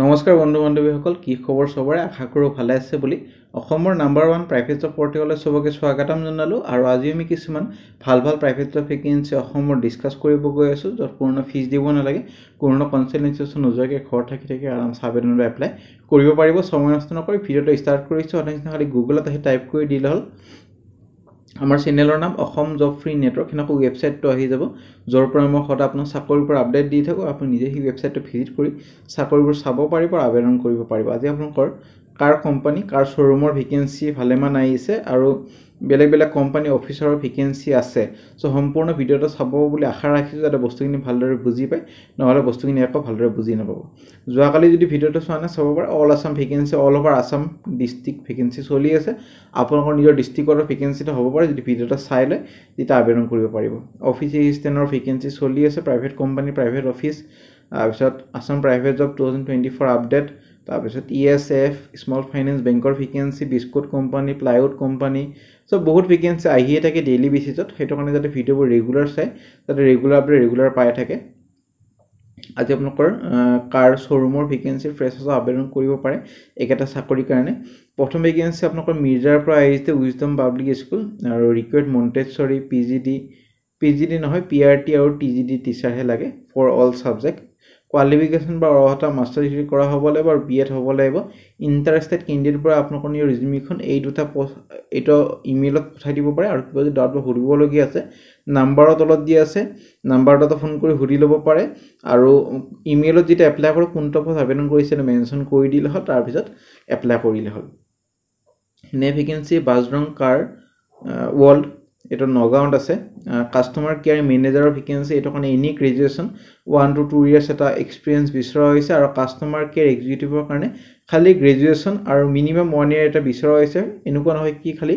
নমস্কাৰ বন্ধু বান্ধৱীসকল কি খবৰ চবৰে আশা কৰোঁ ভালে আছে বুলি অসমৰ নাম্বাৰ ওৱান প্ৰাইভেট জব পৰ্টিকলৈ চবকে স্বাগতম জনালোঁ আৰু আজি আমি কিছুমান ভাল ভাল প্ৰাইভেট জব ভেকেঞ্চি অসমৰ ডিছকাছ কৰিব গৈ আছোঁ য'ত কোনো ফিজ দিব নালাগে কোনো কনচেলেঞ্চিয়েশ্যন নোযোৱাকৈ ঘৰত থাকি থাকি আৰামছে আবেদনটো এপ্লাই কৰিব পাৰিব সময় নষ্ট নকৰি ভিডিঅ'টো ষ্টাৰ্ট কৰিছোঁ অথনিচিনা খালী গুগলত আহি টাইপ কৰি দিলে হ'ল আমাৰ চেনেলৰ নাম অসম জব ফ্ৰী নেটৱৰ্ক সেনেকৈ ৱেবছাইটটো আহি যাব য'ৰ পৰা মই সদায় আপোনাৰ চাকৰিৰ পৰা আপডেট দি থাকোঁ আপুনি নিজে সেই ৱেবছাইটটো ভিজিট কৰি চাকৰিবোৰ চাব পাৰিব আৰু আবেদন কৰিব পাৰিব আজি আপোনালোকৰ কাৰ কোম্পানী কাৰ শ্ব'ৰুমৰ ভেকেঞ্চি ভালেমান আহিছে আৰু বেলেগ বেলেগ কোম্পানী অফিচাৰৰ ভেকেঞ্চি আছে চ' সম্পূৰ্ণ ভিডিঅ'টো চাব বুলি আশা ৰাখিছোঁ যাতে বস্তুখিনি ভালদৰে বুজি পায় নহ'লে বস্তুখিনি একো ভালদৰে বুজি নাপাব যোৱাকালি যদি ভিডিঅ'টো চোৱা নাই চাব পাৰে all Assam vacancy all over Assam district vacancy চলি আছে আপোনালোকৰ নিজৰ ডিষ্ট্ৰিক্টৰ ভেকেঞ্চিটো হ'ব পাৰে যদি ভিডিঅ'টো চাই লয় তেতিয়া আবেদন কৰিব পাৰিব অফিচ এছিষ্টেণ্টৰ ভেকেঞ্চি চলি আছে প্ৰাইভেট কোম্পানী প্ৰাইভেট অফিচ তাৰপিছত Assam private job two thousand twenty four update তাৰপিছত E S F small finance বেংকৰ vacancy biscuit company plywood company so' বহুত ভেকেঞ্চি আহিয়ে থাকে ডেইলি বেচিছত সেইটো কাৰণে যাতে ভিডিঅ'বোৰ ৰেগুলাৰ চায় যাতে ৰেগুলাৰবোৰে ৰেগুলাৰ পাই থাকে আজি আপোনালোকৰ কাৰ শ্ব'ৰুমৰ ভেকেঞ্চি ফ্ৰেছ হিচাপে আবেদন কৰিব পাৰে একেটা চাকৰিৰ কাৰণে প্ৰথম ভেকেঞ্চি আপোনালোকৰ মিৰ্জাৰ পৰা আহিছে উইজডম পাব্লিক স্কুল আৰু required Montessori P G D P G D নহয় পি আৰ টি আৰু টি জি ডি টিচাৰহে লাগে ফৰ অল ছাবজেক্ট কোৱালিফিকেশ্যন বা অৰ্হতা মাষ্টাৰ ডিগ্ৰী কৰা হ'ব লাগিব আৰু বি এড হ'ব লাগিব ইণ্টাৰেষ্টেড কেণ্ডিডেটৰ পৰা আপোনালোকৰ নিজৰ ৰিজিউমিখন এই দুটা এইটো ইমেইলত পঠাই দিব পাৰে আৰু কিবা যদি ডাউট বা সুধিবলগীয়া আছে নাম্বাৰৰ তলত দিয়া আছে নাম্বাৰটোতে ফোন কৰি সুধি ল'ব পাৰে আৰু ইমেইলত যেতিয়া এপ্লাই কৰোঁ কোনটো পথ আবেদন কৰিছিলে মেনশ্যন কৰি দিলে হ'ল তাৰপিছত এপ্লাই কৰিলে হ'ল নে ভেকেঞ্চি বাজৰং কাৰ ৱৰ্ল্ড এইটো নগাঁৱত আছে কাষ্টমাৰ কেয়াৰ মেনেজাৰৰ ভেকেঞ্চি এইটো কাৰণে unique graduation one two two years এটা এক্সপিৰিয়েঞ্চ বিচৰা হৈছে আৰু কাষ্টমাৰ কেয়াৰ এক্সিকিউটিভৰ কাৰণে খালী গ্ৰেজুৱেশ্যন আৰু মিনিমাম ওৱান ইয়াৰ এটা বিচৰা হৈছে এনেকুৱা নহয় কি খালী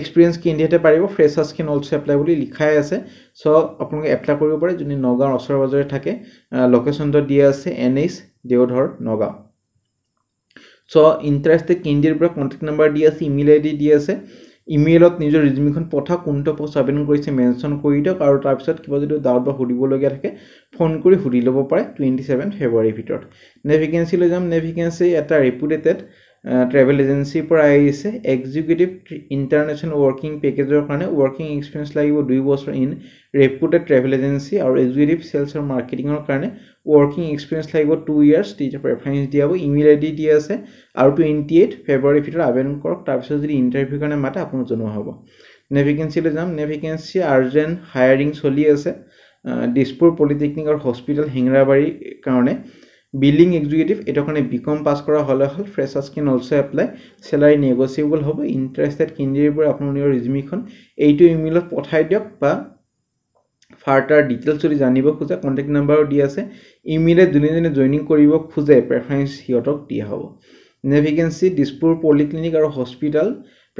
এক্সপিৰিয়েঞ্চ কেণ্ডিডেটে পাৰিব ফ্ৰেছাৰ্ছ কেন অলছ' এপ্লাই বুলি লিখাই আছে চ' আপোনালোকে এপ্লাই কৰিব পাৰে যোনে নগাঁৱৰ ওচৰে পাঁজৰে থাকে লোকেশ্যনটো দিয়া আছে N H Deodhar Nagaon so' interested কেণ্ডিডেটবোৰে কণ্টেক্ট নাম্বাৰ দি আছে ইমেইল আই ডি দি আছে ইমেইলত নিজৰ ৰিজিউমিখন পঠা কোনটো পোষ্ট আবেদন কৰিছে মেনশ্যন কৰি দিয়ক আৰু তাৰপিছত কিবা যদি ডাউট বা সুধিবলগীয়া থাকে ফোন কৰি সুধি ল'ব পাৰে টুৱেণ্টি ছেভেন ফেব্ৰুৱাৰীৰ ভিতৰত নেভিকেঞ্চিলৈ যাম নেভিকেঞ্চি এটা ৰেপুটেটেড ট্ৰেভেল এজেঞ্চিৰ পৰা আহিছে এক্সিকিউটিভ ইণ্টাৰনেশ্যনেল ৱৰ্কিং পেকেজৰ কাৰণে ৱৰ্কিং এক্সপিৰিয়েঞ্চ লাগিব দুই বছৰ ইন ৰেপুটেড ট্ৰেভেল এজেঞ্চি আৰু এক্সিকিউটিভ চেলছ আৰু মাৰ্কেটিঙৰ কাৰণে ৱৰ্কিং এক্সপিৰিয়েঞ্চ লাগিব টু ইয়াৰ্ছ তেতিয়া প্ৰেফাৰেঞ্চ দিয়া হ'ব ইমেইল আই ডি দি আছে আৰু টুৱেণ্টি এইট ফেব্ৰুৱাৰীৰ ভিতৰত আবেদন কৰক তাৰপিছত যদি ইণ্টাৰভিউ কাৰণে মাতে আপোনাক জনোৱা হ'ব নেভিকেঞ্চিলৈ যাম নেভিকেঞ্চি আৰ্জেণ্ট হায়াৰিং চলি আছে দিছপুৰ পলিটেকনিকৰ হস্পিটেল হেঙৰাবাৰীৰ কাৰণে বিলিং এক্সিকিউটিভ এইটো কাৰণে বি কম পাছ কৰা হ'লে হ'ল freshers can also' apply salary negotiable হ'ব ইণ্টাৰেষ্টেড কেণ্ডিডেটবোৰে আপোনালোকৰ ৰিজিমিখন এইটো ইমেইলত পঠাই দিয়ক বা ফাৰ্টাৰ ডিটেইলছ যদি জানিব খোজে কণ্টেক্ট নাম্বাৰো দি আছে ইমেইলে যোনে যোনে জইনিং কৰিব খোজে প্ৰেফাৰেঞ্চ সিহঁতক দিয়া হ'ব নেভিকেঞ্চি দিছপুৰ পলিক্লিনিক আৰু হস্পিটেল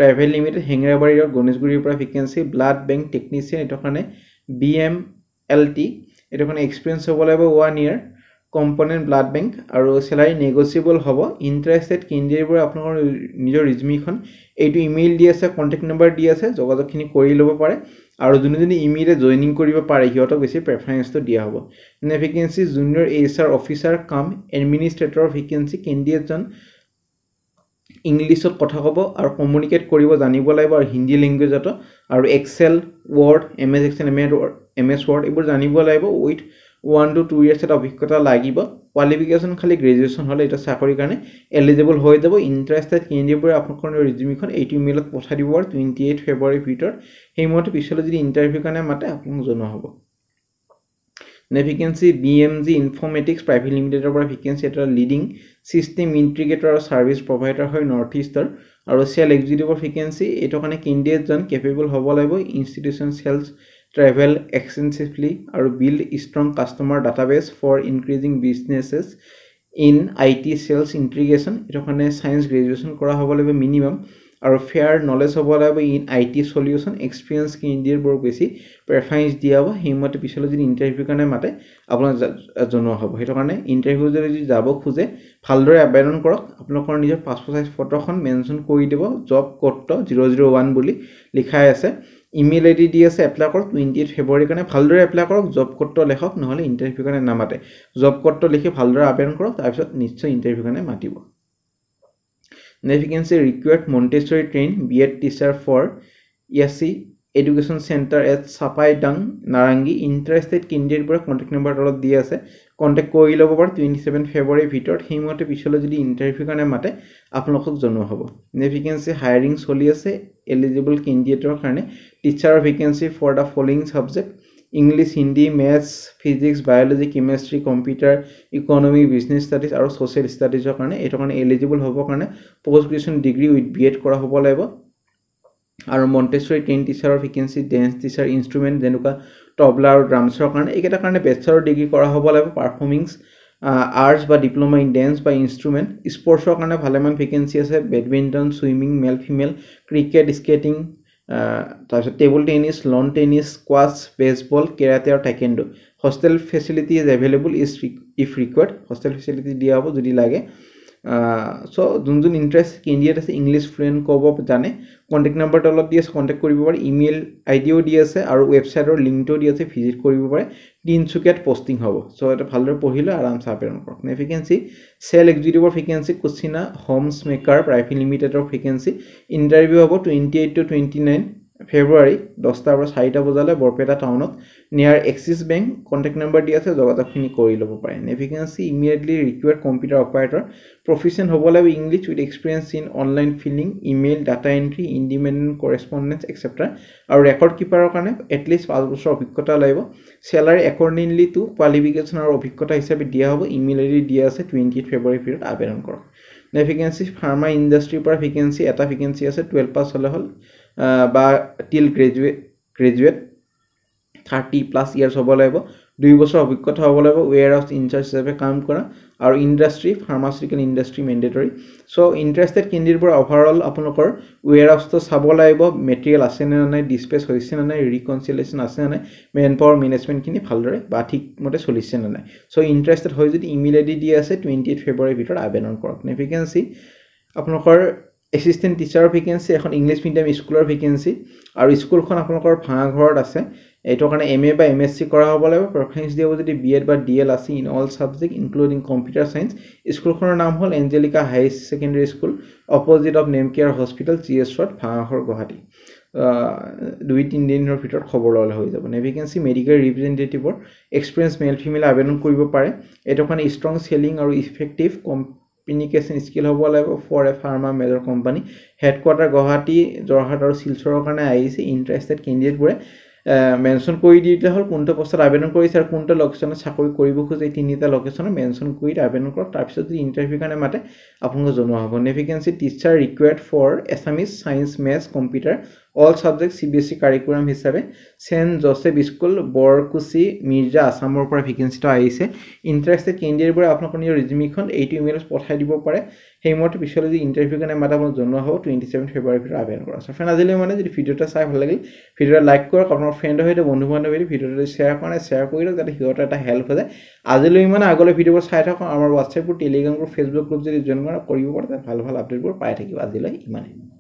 প্ৰাইভেট লিমিটেড হেঙেৰাবাৰী আৰু গণেশগুৰিৰ পৰা ভেকেঞ্চি ব্লাড বেংক টেকনিচিয়ান এইটো কাৰণে বি এম এল টি এইটো কাৰণে এক্সপিৰিয়েঞ্চ হ'ব লাগিব one year component blood bank আৰু চেলাৰী নেগচিয়েবল হ'ব ইণ্টাৰেষ্টেড কেণ্ডিডেটবোৰে আপোনালোকৰ নিজৰ ৰিজমিখন এইটো ইমেইল দি আছে কণ্টেক্ট নম্বৰ দি আছে যোগাযোগখিনি কৰি ল'ব পাৰে আৰু যোনে যোনে ইমেইলে জইনিং কৰিব পাৰে সিহঁতক বেছি প্ৰেফাৰেঞ্চটো দিয়া হ'ব নে vacancy junior S R officer কাম এডমিনিষ্ট্ৰেটৰ ভেকেঞ্চি কেণ্ডিডেটজন ইংলিছত কথা ক'ব আৰু কমিউনিকেট কৰিব জানিব লাগিব আৰু হিন্দী লেংগুৱেজতো আৰু Excel Word M S Excel M S Word এইবোৰ জানিব লাগিব with one two two years এটা অভিজ্ঞতা লাগিব কোৱালিফিকেশ্যন খালি গ্ৰেজুৱেশ্যন হ'লে এতিয়া চাকৰিৰ কাৰণে এলিজিবল হৈ যাব ইণ্টাৰেষ্টেড কেণ্ডিডেটবোৰে আপোনালোকৰ ৰিজিউমিখন এইটো ইমেইলত পঠাই দিব আৰু টুৱেণ্টি এইট ফেব্ৰুৱাৰীৰ ভিতৰত সেইমতে পিছলৈ যদি ইণ্টাৰভিউৰ কাৰণে মাতে আপোনাক জনোৱা হ'ব নে vacancy B M G Informatics private লিমিটেডৰ পৰা ভেকেঞ্চি এটা লিডিং ছিষ্টেম ইণ্টিগ্ৰেটৰ আৰু ছাৰ্ভিছ প্ৰভাইডাৰ হয় নৰ্থ ইষ্টৰ আৰু চেল এক্সিকিউটিভৰ ভেকেঞ্চি এইটো কাৰণে কেণ্ডিডেটজন কেপেবল হ'ব লাগিব ইনষ্টিটিউশ্যন চেলছ ট্ৰেভেল এক্সটেনচিভলি আৰু build strong customer database for increasing businesses in I T sales integration এইটো কাৰণে চায়েন্স গ্ৰেজুৱেশ্যন কৰা হ'ব লাগিব মিনিমাম আৰু ফেয়াৰ নলেজ হ'ব লাগিব in I T solution experience বৰ বেছি প্ৰেফাৰেঞ্চ দিয়া হ'ব সেইমতে পিছলৈ যদি ইণ্টাৰভিউৰ কাৰণে মাতে আপোনাক জনোৱা হ'ব সেইটো কাৰণে ইণ্টাৰভিউ যদি যদি যাব খোজে ভালদৰে আবেদন কৰক আপোনালোকৰ নিজৰ পাছপৰ্ট চাইজ ফটোখন মেনশ্যন কৰি দিব জব কোডটো জিৰ' জিৰ' ওৱান বুলি লিখাই আছে ইমেইল আই ডি দি আছে এপ্লাই কৰক টুৱেণ্টি এইট ফেব্ৰুৱাৰীৰ কাৰণে ভালদৰে এপ্লাই কৰক জব কোডটো লিখক নহ'লে ইণ্টাৰভিউৰ কাৰণে নামাতে জব কোডটো লিখি ভালদৰে আবেদন কৰক তাৰপিছত নিশ্চয় ইণ্টাৰভিউৰ কাৰণে মাতিব নেভিগেন্সি required Montessori trained B Ed teacher for ইয়াচি এডুকেশ্যন চেণ্টাৰ এট চাপাই ডাং নাৰাংগী ইণ্টাৰষ্টেড কেণ্ডিডেট পৰা কণ্টেক্ট নম্বৰ তলত দি আছে কণ্টেক্ট কৰি ল'ব পাৰে টুৱেণ্টি ছেভেন ফেব্ৰুৱাৰীৰ ভিতৰত সেইমতে পিছলৈ যদি ইণ্টাৰভিউ কাৰণে মাতে আপোনালোকক জনোৱা হ'ব নে ভেকেঞ্চি হায়াৰিং চলি আছে এলিজিবল কেণ্ডিডেটৰ কাৰণে টিচাৰৰ vacancy for the following subject English Hindi maths physics biology chemistry computer economy business studies আৰু ছ'চিয়েল ষ্টাডিজৰ কাৰণে এইটো কাৰণে এলিজিবল হ'বৰ কাৰণে post graduation degree with B Ed কৰা হ'ব লাগিব আৰু মণ্টেশ্বৰী টেন টিচাৰৰ ভেকেঞ্চি ডেন্স টিচাৰ ইনষ্ট্ৰুমেণ্ট যেনেকুৱা তবলা আৰু ড্ৰামছৰ কাৰণে এইকেইটাৰ কাৰণে বেচেলৰ ডিগ্ৰী কৰা হ'ব লাগিব পাৰফৰ্মিংছ আৰ্টছ বা ডিপ্ল'মা ইন ডেন্স বা ইনষ্ট্ৰুমেণ্ট স্পৰ্টছৰ কাৰণে ভালেমান ভেকেঞ্চি আছে badminton swimming male female cricket skating তাৰপিছত table tennis lawn tennis squash baseball karate আৰু taekwondo hostel facility is available is if required hostel facility দিয়া হ'ব যদি লাগে চ' যোন যোন ইণ্টাৰেষ্ট কেণ্ডিডেট আছে ইংলিছ ফ্লুৱেণ্ট ক'ব জানে কণ্টেক্ট নাম্বাৰ তলত দি আছে কণ্টেক্ট কৰিব পাৰে ইমেইল আই ডিও দি আছে আৰু ৱেবছাইটৰ লিংকটো দি আছে ভিজিট কৰিব পাৰে তিনিচুকীয়াত পষ্টিং হ'ব চ' এটা ভালদৰে পঢ়িলে আৰামছে আপেৰণ কৰক নে ভেকেঞ্চি চেল এক্সিকিউটিভৰ vacancy Cucina Homes Maker private লিমিটেডৰ ভেকেঞ্চি ইণ্টাৰভিউ হ'ব twenty eight to twenty nine February দহটাৰ পৰা চাৰিটা বজালৈ বৰপেটা টাউনত near Axis bank contact number দি আছে যোগাযোগখিনি কৰি ল'ব পাৰে নেভিগেঞ্চি immediately required computer operator proficient হ'ব লাগিব English with experience in online filling email data entry independent correspondence etcetera আৰু ৰেকৰ্ড কিপাৰৰ কাৰণে এটলিষ্ট পাঁচ বছৰ অভিজ্ঞতা লাগিব চেলাৰী একৰ্ডিংলি টু কোৱালিফিকেশ্যন আৰু অভিজ্ঞতা হিচাপে দিয়া হ'ব ইমেইল আই ডি দিয়া আছে টুৱেণ্টি এইট ফেব্ৰুৱাৰী পিৰিয়ড আবেদন কৰক নে ফাৰ্মা ইণ্ডাষ্ট্ৰীৰ পৰা ভেকেঞ্চি এটা ভেকেঞ্চি আছে টুৱেল্ভ পাছ হ'লে হ'ল বা till graduate graduate thirty plus years হ'ব লাগিব দুই বছৰ অভিজ্ঞতা হ'ব লাগিব ৱেয়াৰ হাউছ ইনচাৰ্জ হিচাপে কাম কৰা আৰু industry pharmaceutical industry mandatory so' interested কেণ্ডিডেটবোৰ অভাৰঅল আপোনালোকৰ ৱেয়াৰ হাউচটো চাব লাগিব মেটেৰিয়েল আছেনে নাই ডিছপেচ হৈছেনে নাই ৰিকনচিলেশ্যন আছেনে নাই মেন পাৱাৰ মেনেজমেণ্টখিনি ভালদৰে বা ঠিকমতে চলিছেনে নাই চ' ইণ্টাৰেষ্টেড হৈ যদি ইমেইল আই ডি দি আছে টুৱেণ্টি এইট ফেব্ৰুৱাৰীৰ ভিতৰত আবেদন কৰক নে ভেকেঞ্চি আপোনালোকৰ এছিষ্টেণ্ট টিচাৰৰ ভেকেঞ্চি এখন ইংলিছ মিডিয়াম স্কুলৰ ভেকেঞ্চি আৰু স্কুলখন আপোনালোকৰ ভাঙা ঘৰত আছে এইটো কাৰণে এম এ বা এম এছ চি কৰা হ'ব লাগিব প্ৰফাৰেঞ্চ দিয়াব যদি বি এড বা ডি এল আছে in all subject including computer science স্কুলখনৰ নাম হ'ল Angelica high secondary school opposite of Nemcare hospital G S road Bhangagarh Guwahati দুই তিনিদিনৰ ভিতৰত খবৰ ল'লে হৈ যাব নে ভেকেঞ্চি মেডিকেল ৰিপ্ৰেজেণ্টেটিভৰ এক্সপিৰিয়েঞ্চ মেল ফিমেল আবেদন কৰিব পাৰে এইটো কাৰণে ষ্ট্ৰং চেলিং আৰু ইফেক্টিভ কম কমিউনিকেশ্যন স্কিল হ'ব লাগিব for a pharma major company headquarter Guwahati Jorhat আৰু শিলচৰৰ কাৰণে আহিছে ইণ্টাৰেষ্টেড কেণ্ডিডেটবোৰে মেনশ্যন কৰি দি দিলে হ'ল কোনটো পষ্টত আবেদন কৰিছে আৰু কোনটো লোকেশ্যনত চাকৰি কৰিব খোজে এই তিনিটা লোকেশ্যনত মেনশ্যন কৰি আবেদন কৰক তাৰপিছত যদি ইণ্টাৰভিউ কাৰণে মাতে আপোনালোকক জনোৱা হ'ব নে teacher required for Assamese science maths computer all subject C B S E curriculum হিচাপে Saint Joseph school Borkuchi Mirza আছামৰ পৰা ভেকেঞ্চিটো আহিছে ইণ্টাৰেষ্টেড কেণ্ডিডেটৰ পৰা আপোনালোকৰ নিজৰ ৰিজিমিখন এইটো ইমেইলত পঠাই দিব পাৰে সেইমতে পিছলৈ যদি ইণ্টাৰভিউ কাৰণে মাত্ৰ আপোনাক জনোৱা হ'ব টুৱেণ্টি চেভেন ফেব্ৰুৱাৰীৰ ভিতৰত আবেদন কৰা আছে ফ্ৰেণ্ড আজিলৈ মানে যদি ভিডিঅ'টো চাই ভাল লাগিল ভিডিঅ' এটা লাইক কৰক আপোনাৰ ফ্ৰেণ্ডৰ সৈতে বন্ধু বান্ধৱীয়ে ভিডিঅ'টো যদি শ্বেয়াৰ কৰে শ্বেয়াৰ কৰি দিয়ক যাতে সিহঁতৰ এটা হেল্প হৈ যায় আজিলৈ ইমান আগলৈ ভিডিঅ'বোৰ চাই থাকক আমাৰ হোৱাটছএপবোৰ টেলিগ্ৰামবোৰ ফেচবুক গ্ৰুপ যদি জইন কৰা কৰিব পাৰে তাত ভাল ভাল আপডেটবোৰ পাই থাকিব আজিলৈ ইমানেই